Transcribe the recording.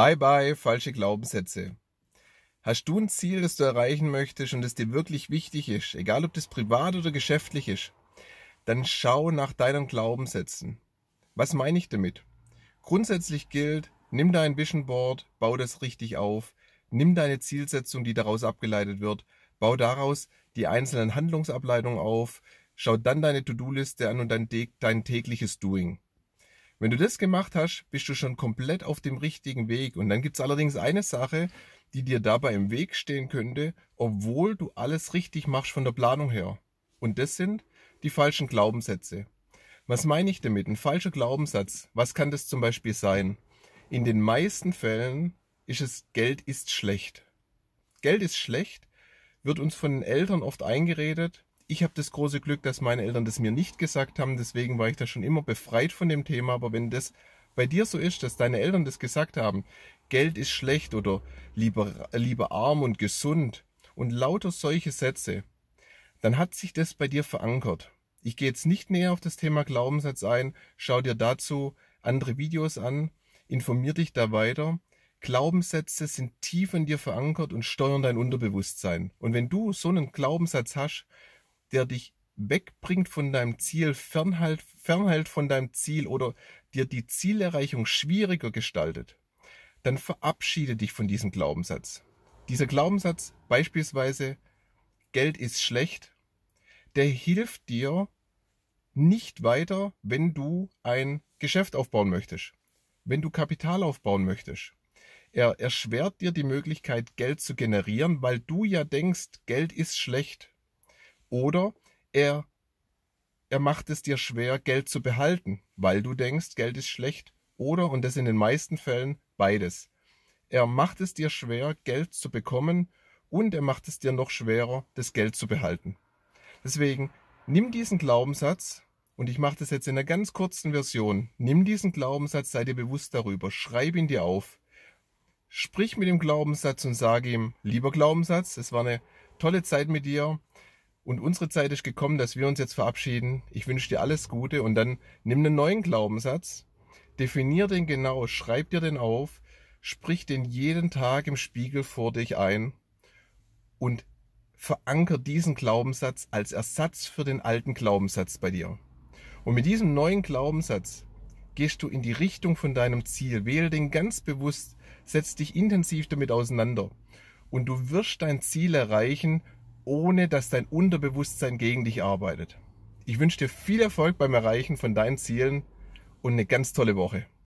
Bye bye, falsche Glaubenssätze. Hast du ein Ziel, das du erreichen möchtest und das dir wirklich wichtig ist, egal ob das privat oder geschäftlich ist, dann schau nach deinen Glaubenssätzen. Was meine ich damit? Grundsätzlich gilt, nimm dein Vision Board, bau das richtig auf, nimm deine Zielsetzung, die daraus abgeleitet wird, bau daraus die einzelnen Handlungsableitungen auf, schau dann deine To-Do-Liste an und dein, dein tägliches Doing. Wenn du das gemacht hast, bist du schon komplett auf dem richtigen Weg. Und dann gibt's allerdings eine Sache, die dir dabei im Weg stehen könnte, obwohl du alles richtig machst von der Planung her. Und das sind die falschen Glaubenssätze. Was meine ich damit? Ein falscher Glaubenssatz. Was kann das zum Beispiel sein? In den meisten Fällen ist es Geld ist schlecht. Geld ist schlecht wird uns von den Eltern oft eingeredet, ich habe das große Glück, dass meine Eltern das mir nicht gesagt haben, deswegen war ich da schon immer befreit von dem Thema. Aber wenn das bei dir so ist, dass deine Eltern das gesagt haben, Geld ist schlecht oder lieber, lieber arm und gesund und lauter solche Sätze, dann hat sich das bei dir verankert. Ich gehe jetzt nicht näher auf das Thema Glaubenssatz ein, schau dir dazu andere Videos an, informier dich da weiter. Glaubenssätze sind tief in dir verankert und steuern dein Unterbewusstsein. Und wenn du so einen Glaubenssatz hast, der dich wegbringt von deinem Ziel, fernhält, fernhält von deinem Ziel oder dir die Zielerreichung schwieriger gestaltet, dann verabschiede dich von diesem Glaubenssatz. Dieser Glaubenssatz beispielsweise, Geld ist schlecht, der hilft dir nicht weiter, wenn du ein Geschäft aufbauen möchtest, wenn du Kapital aufbauen möchtest. Er erschwert dir die Möglichkeit, Geld zu generieren, weil du ja denkst, Geld ist schlecht. Oder er, er macht es dir schwer, Geld zu behalten, weil du denkst, Geld ist schlecht. Oder, und das in den meisten Fällen, beides. Er macht es dir schwer, Geld zu bekommen und er macht es dir noch schwerer, das Geld zu behalten. Deswegen, nimm diesen Glaubenssatz, und ich mache das jetzt in einer ganz kurzen Version. Nimm diesen Glaubenssatz, sei dir bewusst darüber, schreib ihn dir auf. Sprich mit dem Glaubenssatz und sage ihm, lieber Glaubenssatz, es war eine tolle Zeit mit dir. Und unsere Zeit ist gekommen, dass wir uns jetzt verabschieden. Ich wünsche dir alles Gute und dann nimm einen neuen Glaubenssatz, definier den genau, schreib dir den auf, sprich den jeden Tag im Spiegel vor dich ein und veranker diesen Glaubenssatz als Ersatz für den alten Glaubenssatz bei dir. Und mit diesem neuen Glaubenssatz gehst du in die Richtung von deinem Ziel. Wähle den ganz bewusst, setz dich intensiv damit auseinander. Und du wirst dein Ziel erreichen, ohne dass dein Unterbewusstsein gegen dich arbeitet. Ich wünsche dir viel Erfolg beim Erreichen von deinen Zielen und eine ganz tolle Woche.